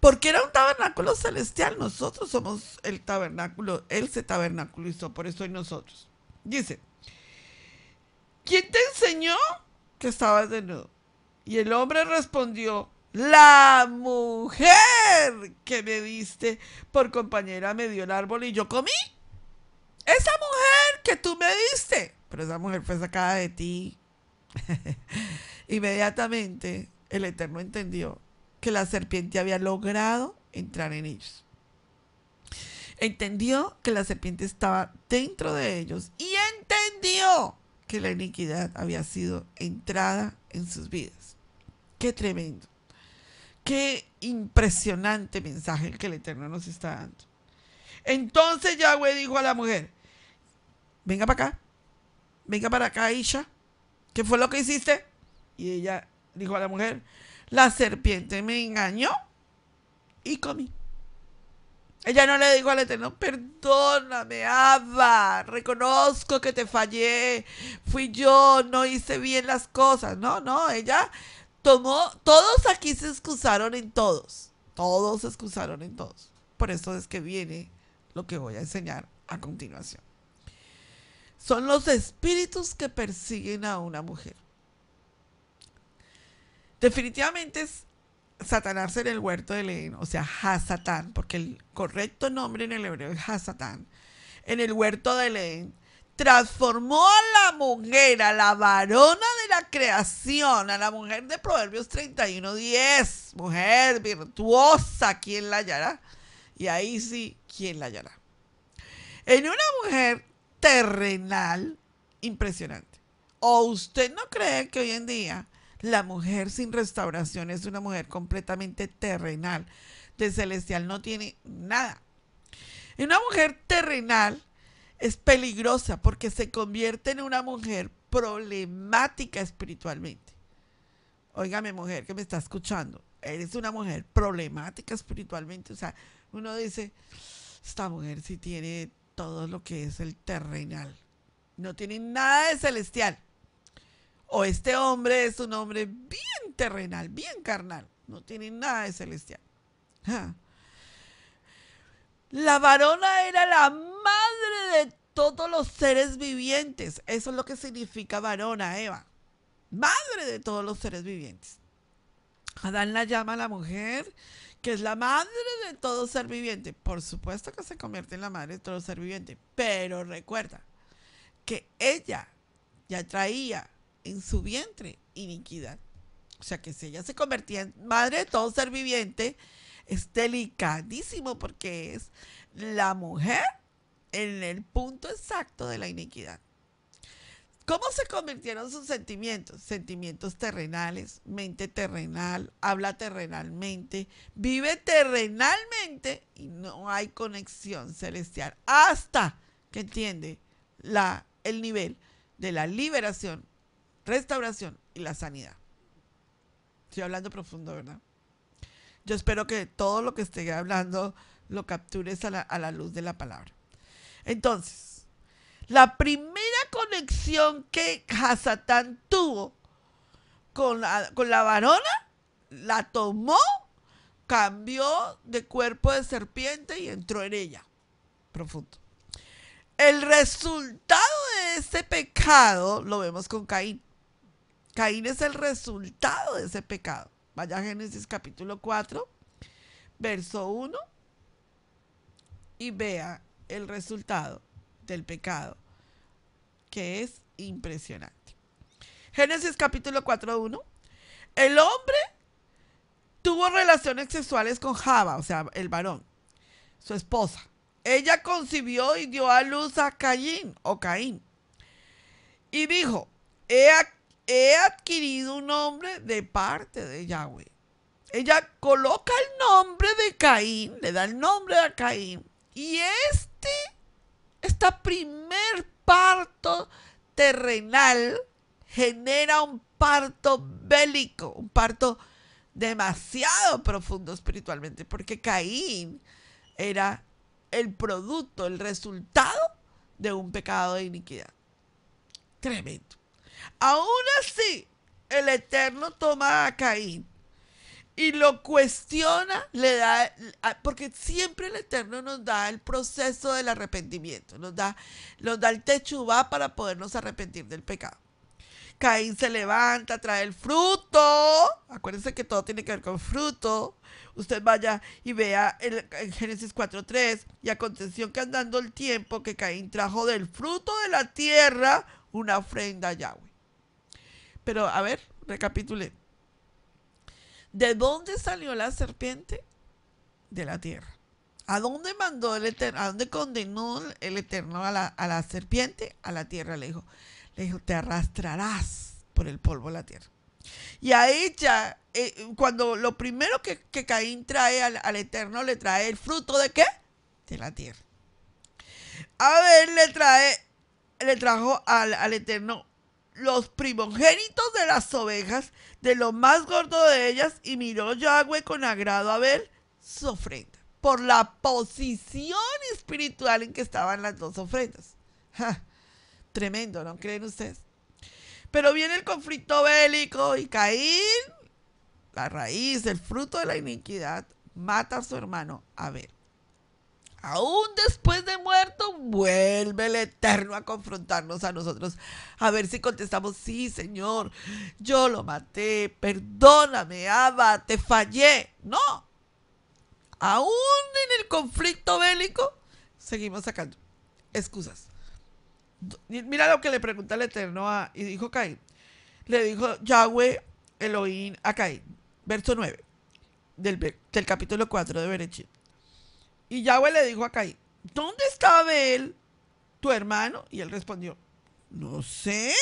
S1: porque era un tabernáculo celestial. Nosotros somos el tabernáculo, Él se tabernaculizó, por eso hoy nosotros. Dice, ¿quién te enseñó que estabas de nuevo? Y el hombre respondió, la mujer que me diste por compañera me dio el árbol y yo comí esa mujer que tú me diste, pero esa mujer fue sacada de ti. Inmediatamente el Eterno entendió que la serpiente había logrado entrar en ellos. Entendió que la serpiente estaba dentro de ellos y entendió que la iniquidad había sido entrada en sus vidas. Qué tremendo. Qué impresionante mensaje que el Eterno nos está dando. Entonces Yahweh dijo a la mujer, venga para acá, venga para acá, Isha, ¿qué fue lo que hiciste? Y ella dijo a la mujer, la serpiente me engañó y comí. Ella no le dijo al Eterno, perdóname, Abba, reconozco que te fallé, fui yo, no hice bien las cosas. No, no, ella tomó, todos aquí se excusaron en todos, todos se excusaron en todos. Por eso es que viene lo que voy a enseñar a continuación. Son los espíritus que persiguen a una mujer. Definitivamente es Satanás en el huerto de Edén, o sea, Hasatán, porque el correcto nombre en el hebreo es Hasatán, en el huerto de Edén, transformó a la mujer, a la varona de la creación, a la mujer de Proverbios 31, 10, mujer virtuosa, ¿quién la hallará? Y ahí sí, ¿quién la hallará? En una mujer terrenal impresionante. ¿O usted no cree que hoy en día la mujer sin restauración es una mujer completamente terrenal? De celestial no tiene nada. Y una mujer terrenal es peligrosa porque se convierte en una mujer problemática espiritualmente. Óigame, mujer que me está escuchando, eres una mujer problemática espiritualmente. O sea, uno dice, esta mujer sí tiene todo lo que es el terrenal. No tiene nada de celestial. O este hombre es un hombre bien terrenal, bien carnal. No tiene nada de celestial. La varona era la madre de todos los seres vivientes. Eso es lo que significa varona, Eva. Madre de todos los seres vivientes. Adán la llama a la mujer que es la madre de todo ser viviente. Por supuesto que se convierte en la madre de todo ser viviente, pero recuerda que ella ya traía en su vientre iniquidad. O sea que si ella se convertía en madre de todo ser viviente, es delicadísimo porque es la mujer en el punto exacto de la iniquidad. ¿Cómo se convirtieron sus sentimientos? Sentimientos terrenales, mente terrenal, habla terrenalmente, vive terrenalmente y no hay conexión celestial hasta que entiende la, el nivel de la liberación, restauración y la sanidad. Estoy hablando profundo, ¿verdad? Yo espero que todo lo que esté hablando lo captures a la luz de la palabra. Entonces, la primera conexión que Hasatán tuvo con la, con la varona, la tomó, cambió de cuerpo de serpiente y entró en ella. Profundo. El resultado de ese pecado lo vemos con Caín. Caín es el resultado de ese pecado. Vaya a Génesis capítulo 4, verso 1 y vea el resultado del pecado que es impresionante. Génesis capítulo 4.1. El hombre tuvo relaciones sexuales con Java, o sea, el varón, su esposa. Ella concibió y dio a luz a Caín o Caín. Y dijo, he, he adquirido un nombre de parte de Yahweh. Ella coloca el nombre de Caín, le da el nombre a Caín. Y este, esta primer parto terrenal genera un parto bélico, un parto demasiado profundo espiritualmente, porque Caín era el producto, el resultado de un pecado de iniquidad. Tremendo. Aún así, el Eterno toma a Caín y lo cuestiona, le da, porque siempre el Eterno nos da el proceso del arrepentimiento, nos da, nos da el va para podernos arrepentir del pecado. Caín se levanta, trae el fruto. Acuérdense que todo tiene que ver con fruto. Usted vaya y vea en Génesis 4.3. Y aconteció que andando el tiempo que Caín trajo del fruto de la tierra una ofrenda a Yahweh. Pero a ver, recapitulé. ¿De dónde salió la serpiente? De la tierra. ¿A dónde mandó el Eterno? ¿A dónde condenó el Eterno a la, serpiente? A la tierra le dijo. Le dijo, te arrastrarás por el polvo de la tierra. Y a ella, eh, cuando lo primero que, Caín trae al, Eterno, le trae el fruto de qué? De la tierra. A ver, le trae, le trajo al, al Eterno los primogénitos de las ovejas, de lo más gordo de ellas, y miró Yahweh con agrado a ver su ofrenda, por la posición espiritual en que estaban las dos ofrendas. tremendo, ¿no creen ustedes? Pero viene el conflicto bélico y Caín, la raíz, el fruto de la iniquidad, mata a su hermano Abel aún después de muerto, vuelve el Eterno a confrontarnos a nosotros. A ver si contestamos, sí, Señor, yo lo maté, perdóname, Abba, te fallé. No, aún en el conflicto bélico, seguimos sacando excusas. Mira lo que le pregunta el Eterno a, y dijo Caín. Le dijo Yahweh Elohim a Caín, verso 9 del, capítulo 4 de Berechit y Yahweh le dijo a Caín, ¿dónde está él, tu hermano? Y él respondió, no sé.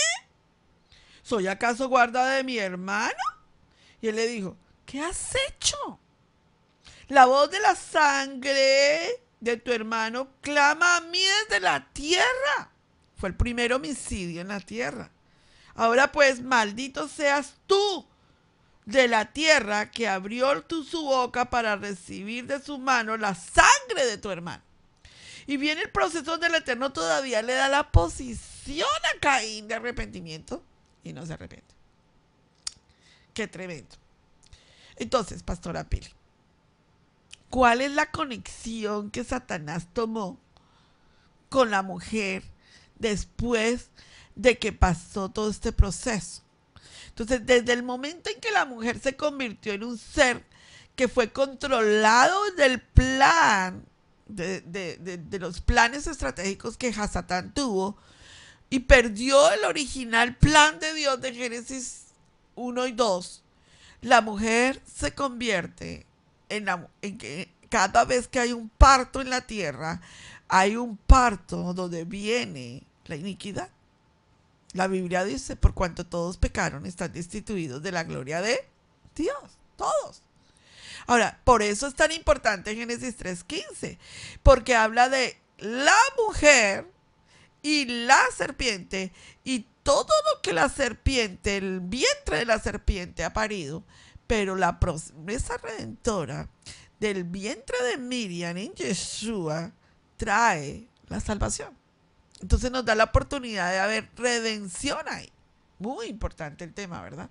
S1: ¿Soy acaso guarda de mi hermano? Y él le dijo, ¿qué has hecho? La voz de la sangre de tu hermano clama a mí desde la tierra. Fue el primer homicidio en la tierra. Ahora pues, maldito seas tú de la tierra que abrió tu, su boca para recibir de su mano la sangre de tu hermano. Y viene el proceso el Eterno todavía, le da la posición a Caín de arrepentimiento y no se arrepiente. Qué tremendo. Entonces, pastora Pili, ¿cuál es la conexión que Satanás tomó con la mujer después de que pasó todo este proceso? Entonces, desde el momento en que la mujer se convirtió en un ser que fue controlado del plan, de, los planes estratégicos que Hasatán tuvo, y perdió el original plan de Dios de Génesis 1 y 2, la mujer se convierte en, en que cada vez que hay un parto en la tierra, hay un parto donde viene la iniquidad. La Biblia dice, por cuanto todos pecaron, están destituidos de la gloria de Dios, todos. Ahora, por eso es tan importante Génesis 3.15, porque habla de la mujer y la serpiente y todo lo que la serpiente, el vientre de la serpiente ha parido, pero la promesa redentora del vientre de Miriam en Yeshua trae la salvación. Entonces nos da la oportunidad de haber redención ahí. Muy importante el tema, ¿verdad?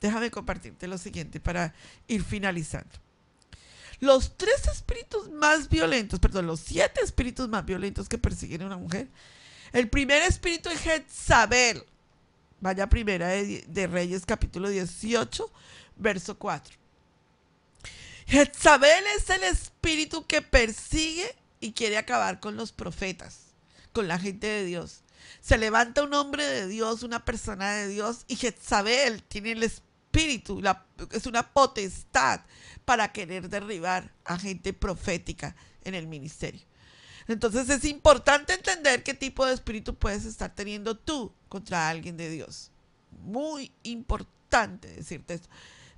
S1: Déjame compartirte lo siguiente para ir finalizando. Los tres espíritus más violentos, perdón, los siete espíritus más violentos que persiguen a una mujer. El primer espíritu es Jezabel. Vaya primera de, Reyes capítulo 18, verso 4. Jezabel es el espíritu que persigue y quiere acabar con los profetas con la gente de Dios. Se levanta un hombre de Dios, una persona de Dios, y Jezabel tiene el espíritu, es una potestad para querer derribar a gente profética en el ministerio. Entonces es importante entender qué tipo de espíritu puedes estar teniendo tú contra alguien de Dios. Muy importante decirte esto.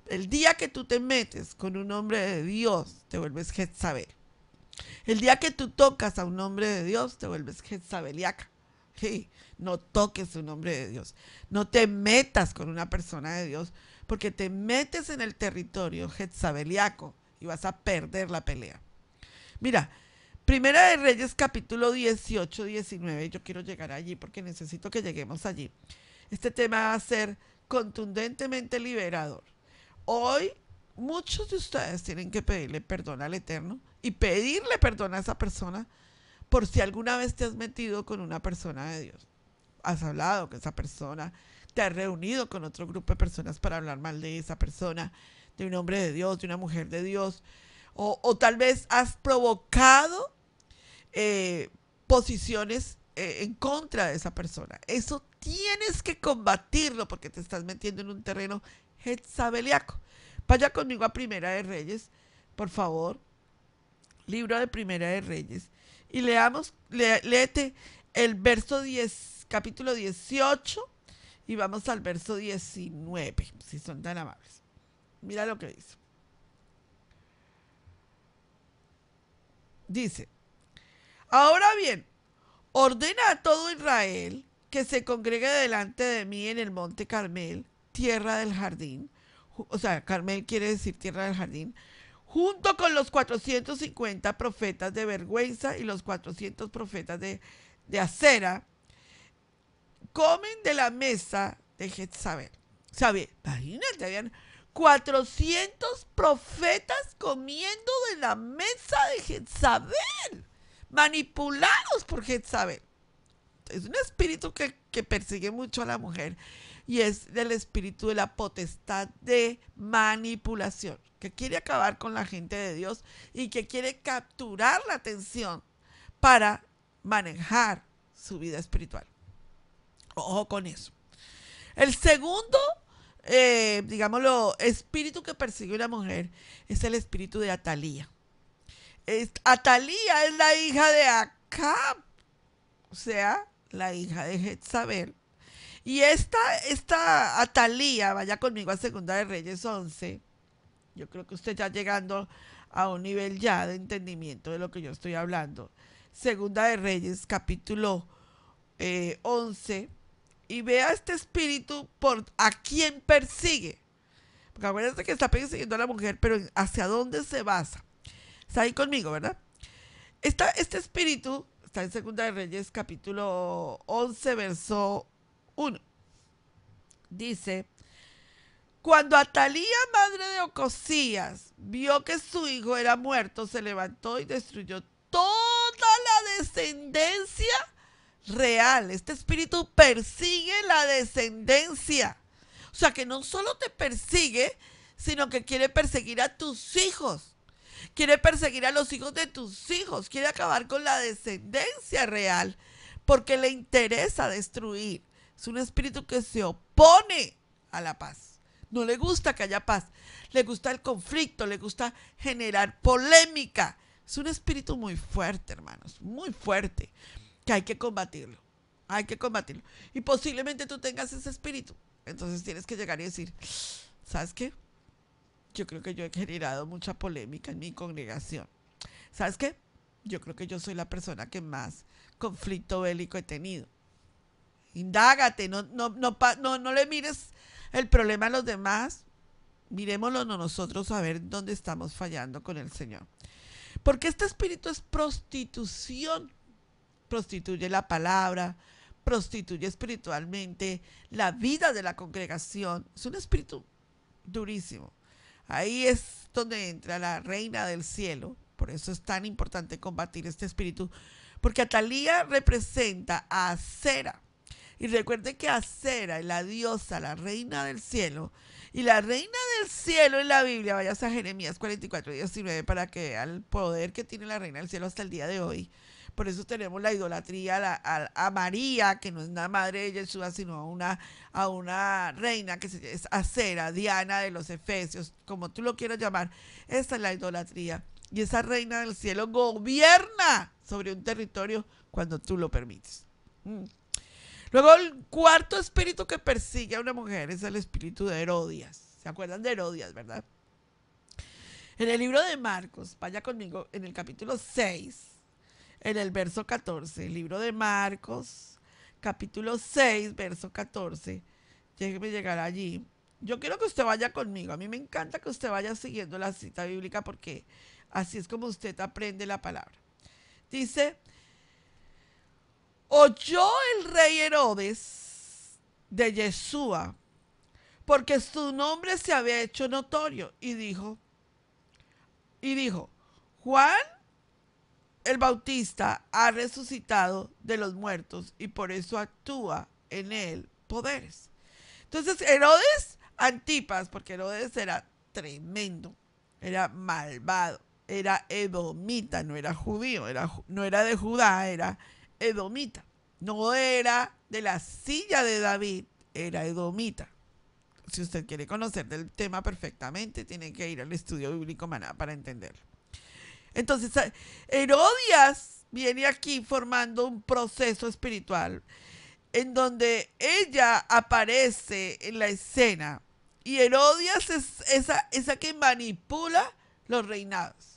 S1: El día que tú te metes con un hombre de Dios, te vuelves Jezabel. El día que tú tocas a un hombre de Dios, te vuelves jezabeliaca. Sí, no toques un hombre de Dios. No te metas con una persona de Dios, porque te metes en el territorio jezabeliaco y vas a perder la pelea. Mira, Primera de Reyes capítulo 18, 19, yo quiero llegar allí porque necesito que lleguemos allí. Este tema va a ser contundentemente liberador. Hoy muchos de ustedes tienen que pedirle perdón al Eterno y pedirle perdón a esa persona por si alguna vez te has metido con una persona de Dios. Has hablado con esa persona, te has reunido con otro grupo de personas para hablar mal de esa persona, de un hombre de Dios, de una mujer de Dios, o, tal vez has provocado eh, posiciones eh, en contra de esa persona. Eso tienes que combatirlo porque te estás metiendo en un terreno jezabeliaco Vaya conmigo a Primera de Reyes, por favor. Libro de Primera de Reyes. Y leamos, léete el verso 10, capítulo 18 y vamos al verso 19, si son tan amables. Mira lo que dice. Dice, ahora bien, ordena a todo Israel que se congregue delante de mí en el monte Carmel, tierra del jardín, o sea, Carmel quiere decir tierra del jardín, junto con los 450 profetas de vergüenza y los 400 profetas de, acera, comen de la mesa de Jezabel. sea, Imagínate, habían 400 profetas comiendo de la mesa de Jezabel, manipulados por Jezabel. Es un espíritu que, que persigue mucho a la mujer y es del espíritu de la potestad de manipulación, que quiere acabar con la gente de Dios y que quiere capturar la atención para manejar su vida espiritual. Ojo con eso. El segundo, eh, digámoslo, espíritu que persigue una mujer es el espíritu de Atalía. Atalía es la hija de Acab, o sea, la hija de Jezabel y esta, esta Atalía, vaya conmigo a Segunda de Reyes 11, yo creo que usted ya llegando a un nivel ya de entendimiento de lo que yo estoy hablando. Segunda de Reyes, capítulo 11, eh, y vea este espíritu por a quién persigue. Porque acuérdense que está persiguiendo a la mujer, pero ¿hacia dónde se basa? Está ahí conmigo, ¿verdad? está este espíritu está en Segunda de Reyes, capítulo 11, verso uno, Dice, cuando Atalía, madre de Ocosías, vio que su hijo era muerto, se levantó y destruyó toda la descendencia real. Este espíritu persigue la descendencia. O sea que no solo te persigue, sino que quiere perseguir a tus hijos. Quiere perseguir a los hijos de tus hijos. Quiere acabar con la descendencia real porque le interesa destruir. Es un espíritu que se opone a la paz. No le gusta que haya paz. Le gusta el conflicto, le gusta generar polémica. Es un espíritu muy fuerte, hermanos, muy fuerte, que hay que combatirlo. Hay que combatirlo. Y posiblemente tú tengas ese espíritu. Entonces tienes que llegar y decir, ¿sabes qué? Yo creo que yo he generado mucha polémica en mi congregación. ¿Sabes qué? Yo creo que yo soy la persona que más conflicto bélico he tenido. Indágate, no, no, no, no, le mires el problema a los demás, miremoslo nosotros a ver dónde estamos fallando con el Señor. Porque este espíritu es prostitución, prostituye la palabra, prostituye espiritualmente la vida de la congregación. Es un espíritu durísimo. Ahí es donde entra la reina del cielo. Por eso es tan importante combatir este espíritu. Porque Atalía representa a Cera. Y recuerde que Acera es la diosa, la reina del cielo. Y la reina del cielo en la Biblia, vayas a Jeremías 44, 19, para que al el poder que tiene la reina del cielo hasta el día de hoy. Por eso tenemos la idolatría a, María, que no es una madre de Yeshua, sino a una, a una reina que es Acera, Diana de los Efesios, como tú lo quieras llamar. Esa es la idolatría. Y esa reina del cielo gobierna sobre un territorio cuando tú lo permites. Mm. Luego el cuarto espíritu que persigue a una mujer es el espíritu de Herodias. ¿Se acuerdan de Herodias, verdad? En el libro de Marcos, vaya conmigo, en el capítulo 6, en el verso 14, libro de Marcos, capítulo 6, verso 14, déjeme llegar allí. Yo quiero que usted vaya conmigo, a mí me encanta que usted vaya siguiendo la cita bíblica porque así es como usted aprende la palabra. Dice, oyó el rey Herodes de Yeshua, porque su nombre se había hecho notorio, y dijo, y dijo, Juan el Bautista ha resucitado de los muertos y por eso actúa en él poderes. Entonces Herodes Antipas, porque Herodes era tremendo, era malvado, era edomita, no era judío, era, no era de Judá, era edomita. No era de la silla de David, era edomita. Si usted quiere conocer del tema perfectamente, tiene que ir al estudio bíblico Maná para entenderlo. Entonces, eh, Herodias viene aquí formando un proceso espiritual en donde ella aparece en la escena y Herodias es esa, esa que manipula los reinados.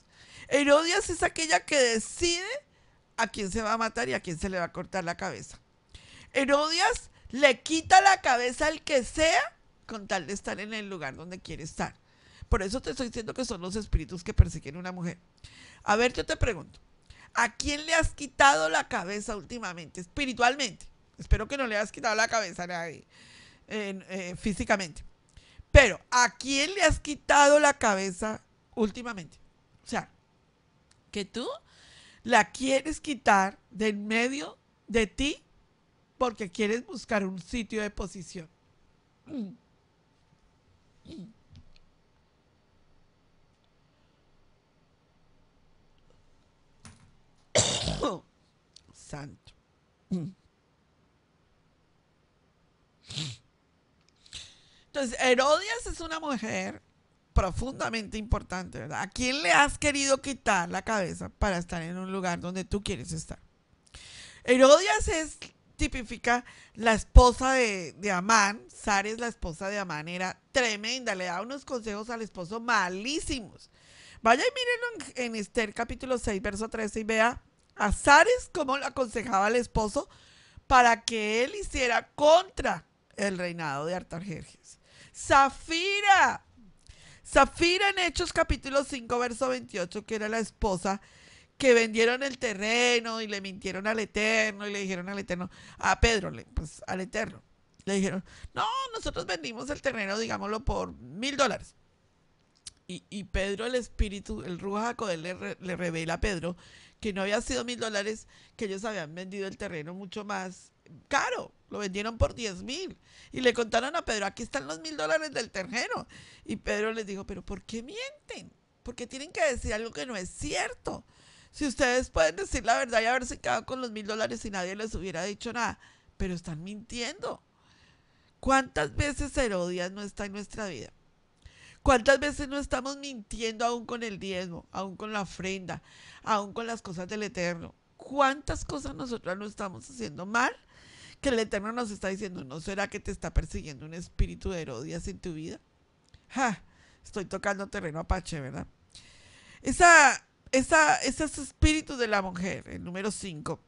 S1: Herodias es aquella que decide a quién se va a matar y a quién se le va a cortar la cabeza. Herodias le quita la cabeza al que sea con tal de estar en el lugar donde quiere estar. Por eso te estoy diciendo que son los espíritus que persiguen a una mujer. A ver, yo te pregunto, ¿a quién le has quitado la cabeza últimamente, espiritualmente? Espero que no le has quitado la cabeza a nadie eh, físicamente. Pero, ¿a quién le has quitado la cabeza últimamente? O sea, que tú la quieres quitar de en medio de ti porque quieres buscar un sitio de posición. Santo. Entonces, Herodias es una mujer profundamente importante, ¿verdad? ¿A quién le has querido quitar la cabeza para estar en un lugar donde tú quieres estar? Herodias es, tipifica la esposa de, Amán, Sares la esposa de Amán, era tremenda, le da unos consejos al esposo malísimos. Vaya y mírenlo en, Esther capítulo 6, verso 13 y vea a Sares cómo le aconsejaba al esposo para que él hiciera contra el reinado de Artajerjes. Zafira Zafira en Hechos capítulo 5, verso 28, que era la esposa, que vendieron el terreno y le mintieron al Eterno y le dijeron al Eterno, a Pedro, pues al Eterno. Le dijeron, no, nosotros vendimos el terreno, digámoslo, por mil dólares. Y, y, Pedro, el espíritu, el Rujaco, él le, le revela a Pedro que no había sido mil dólares, que ellos habían vendido el terreno mucho más caro, lo vendieron por 10 mil. Y le contaron a Pedro, aquí están los mil dólares del terreno. Y Pedro les dijo, pero ¿por qué mienten? ¿Por qué tienen que decir algo que no es cierto? Si ustedes pueden decir la verdad y haberse quedado con los mil dólares y nadie les hubiera dicho nada, pero están mintiendo. ¿Cuántas veces Herodías no está en nuestra vida? ¿Cuántas veces no estamos mintiendo aún con el diezmo, aún con la ofrenda, aún con las cosas del Eterno? ¿Cuántas cosas nosotros no estamos haciendo mal que el Eterno nos está diciendo, ¿no será que te está persiguiendo un espíritu de Herodías en tu vida? Ja, estoy tocando terreno apache, ¿verdad? Esa, esa, esos espíritu de la mujer, el número 5.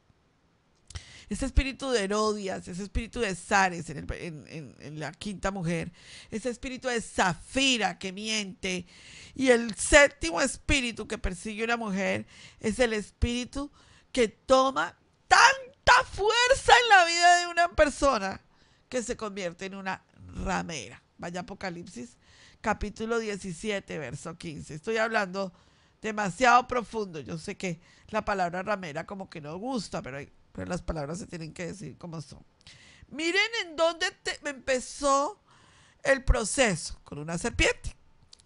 S1: Ese espíritu de Herodias, ese espíritu de Zares en, la quinta mujer, ese espíritu de Zafira que miente, y el séptimo espíritu que persigue una mujer es el espíritu que toma tan tanta fuerza en la vida de una persona que se convierte en una ramera. Vaya Apocalipsis, capítulo 17, verso 15. Estoy hablando demasiado profundo. Yo sé que la palabra ramera como que no gusta, pero, las palabras se tienen que decir como son. Miren en dónde empezó el proceso con una serpiente.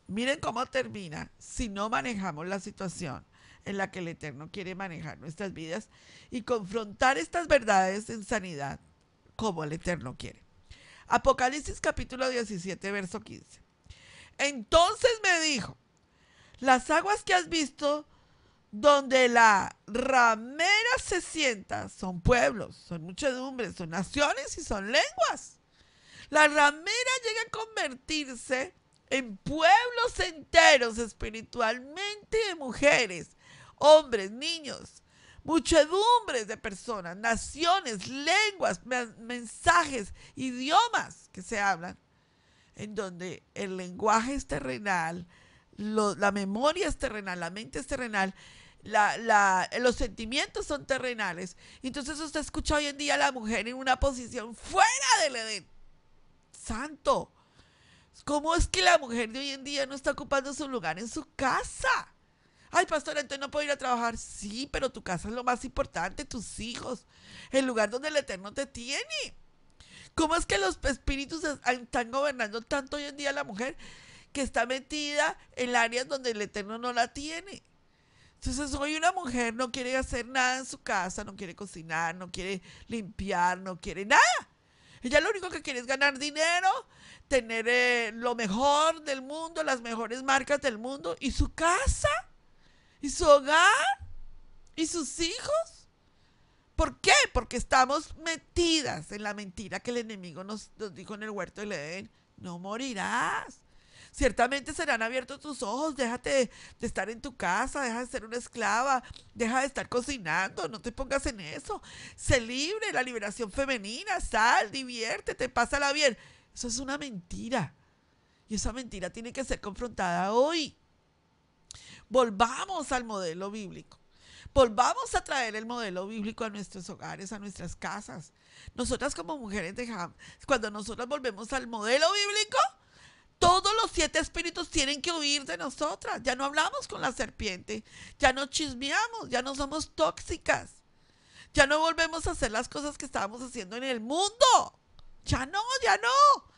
S1: Miren cómo termina si no manejamos la situación en la que el Eterno quiere manejar nuestras vidas y confrontar estas verdades en sanidad como el Eterno quiere. Apocalipsis capítulo 17, verso 15. Entonces me dijo, las aguas que has visto donde la ramera se sienta son pueblos, son muchedumbres, son naciones y son lenguas. La ramera llega a convertirse en pueblos enteros espiritualmente de mujeres hombres, niños, muchedumbres de personas, naciones, lenguas, mensajes, idiomas que se hablan, en donde el lenguaje es terrenal, la memoria es terrenal, la mente es terrenal, los sentimientos son terrenales. Entonces usted escucha hoy en día a la mujer en una posición fuera del Edén. Santo. ¿Cómo es que la mujer de hoy en día no está ocupando su lugar en su casa? Ay, pastor, entonces no puedo ir a trabajar. Sí, pero tu casa es lo más importante, tus hijos, el lugar donde el Eterno te tiene. ¿Cómo es que los espíritus están gobernando tanto hoy en día la mujer que está metida en áreas donde el Eterno no la tiene? Entonces hoy una mujer no quiere hacer nada en su casa, no quiere cocinar, no quiere limpiar, no quiere nada. Ella lo único que quiere es ganar dinero, tener eh, lo mejor del mundo, las mejores marcas del mundo y su casa y su hogar y sus hijos. ¿Por qué? Porque estamos metidas en la mentira que el enemigo nos, dijo en el huerto de Edén. No morirás. Ciertamente serán abiertos tus ojos, déjate de, de estar en tu casa, deja de ser una esclava, deja de estar cocinando, no te pongas en eso. Sé libre, la liberación femenina, sal, diviértete, pásala bien. Eso es una mentira. Y esa mentira tiene que ser confrontada hoy. Volvamos al modelo bíblico. Volvamos a traer el modelo bíblico a nuestros hogares, a nuestras casas. Nosotras como mujeres de Ham, cuando nosotros volvemos al modelo bíblico, todos los siete espíritus tienen que huir de nosotras. Ya no hablamos con la serpiente, ya no chismeamos, ya no somos tóxicas. Ya no volvemos a hacer las cosas que estábamos haciendo en el mundo. Ya no, ya no.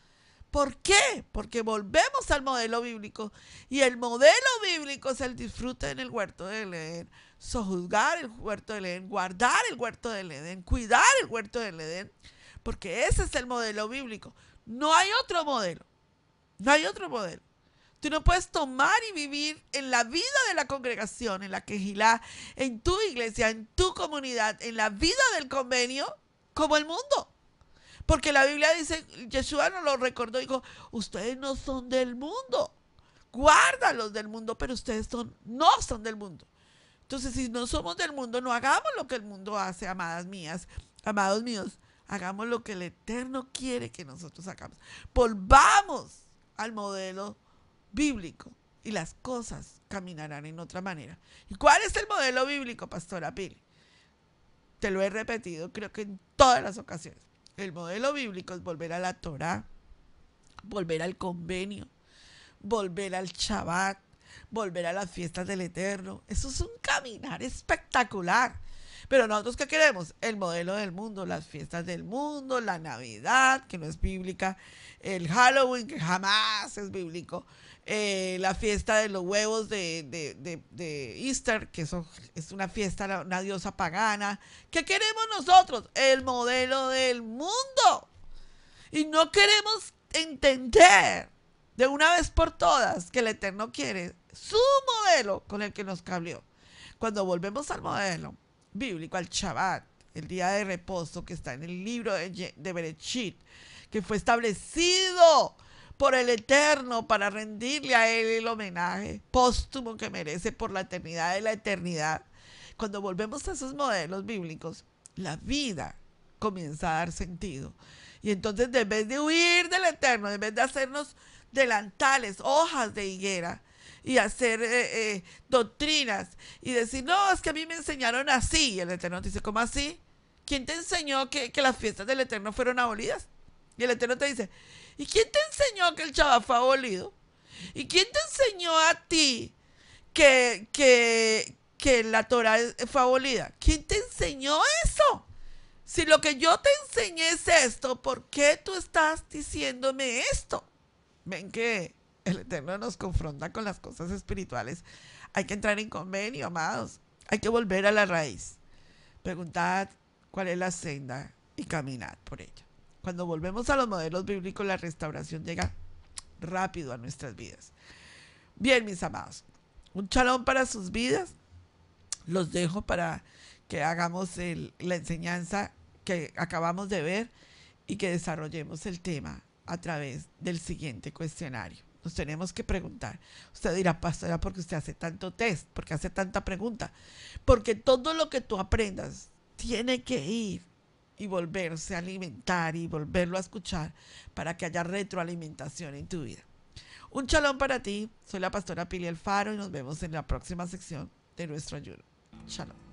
S1: ¿Por qué? Porque volvemos al modelo bíblico y el modelo bíblico es el disfrute en el huerto del Edén, sojuzgar el huerto del Edén, guardar el huerto del Edén, cuidar el huerto del Edén, porque ese es el modelo bíblico. No hay otro modelo, no hay otro modelo. Tú no puedes tomar y vivir en la vida de la congregación, en la quejilá, en tu iglesia, en tu comunidad, en la vida del convenio, como el mundo. Porque la Biblia dice, Yeshua nos lo recordó, dijo, ustedes no son del mundo, guárdalos del mundo, pero ustedes son, no son del mundo. Entonces, si no somos del mundo, no hagamos lo que el mundo hace, amadas mías, amados míos. Hagamos lo que el Eterno quiere que nosotros hagamos. Volvamos al modelo bíblico y las cosas caminarán en otra manera. ¿Y cuál es el modelo bíblico, Pastora Pili? Te lo he repetido, creo que en todas las ocasiones. El modelo bíblico es volver a la Torá, volver al convenio, volver al Shabbat, volver a las fiestas del Eterno. Eso es un caminar espectacular. Pero nosotros qué queremos? El modelo del mundo, las fiestas del mundo, la Navidad, que no es bíblica, el Halloween, que jamás es bíblico. Eh, la fiesta de los huevos de, de, de, Easter, que eso es una fiesta, una diosa pagana. ¿Qué queremos nosotros? El modelo del mundo. Y no queremos entender de una vez por todas que el Eterno quiere su modelo con el que nos cableó. Cuando volvemos al modelo bíblico, al Shabbat, el día de reposo que está en el libro de, de Berechit, que fue establecido por el Eterno para rendirle a Él el homenaje póstumo que merece por la eternidad de la eternidad. Cuando volvemos a esos modelos bíblicos, la vida comienza a dar sentido. Y entonces, en vez de huir del Eterno, en vez de hacernos delantales, hojas de higuera, y hacer eh, eh, doctrinas y decir, no, es que a mí me enseñaron así. Y el Eterno te dice, ¿cómo así? ¿Quién te enseñó que, que las fiestas del Eterno fueron abolidas? Y el Eterno te dice, ¿Y quién te enseñó que el chava abolido? ¿Y quién te enseñó a ti que, que, que la Torah fue abolida? ¿Quién te enseñó eso? Si lo que yo te enseñé es esto, ¿por qué tú estás diciéndome esto? Ven que el Eterno nos confronta con las cosas espirituales. Hay que entrar en convenio, amados. Hay que volver a la raíz. Preguntad cuál es la senda y caminad por ella cuando volvemos a los modelos bíblicos, la restauración llega rápido a nuestras vidas. Bien, mis amados, un chalón para sus vidas. Los dejo para que hagamos la enseñanza que acabamos de ver y que desarrollemos el tema a través del siguiente cuestionario. Nos tenemos que preguntar. Usted dirá, pastora, qué usted hace tanto test, ¿Por qué hace tanta pregunta. Porque todo lo que tú aprendas tiene que ir y volverse a alimentar y volverlo a escuchar para que haya retroalimentación en tu vida. Un chalón para ti. Soy la pastora Pili Faro y nos vemos en la próxima sección de nuestro ayuno. Chalón.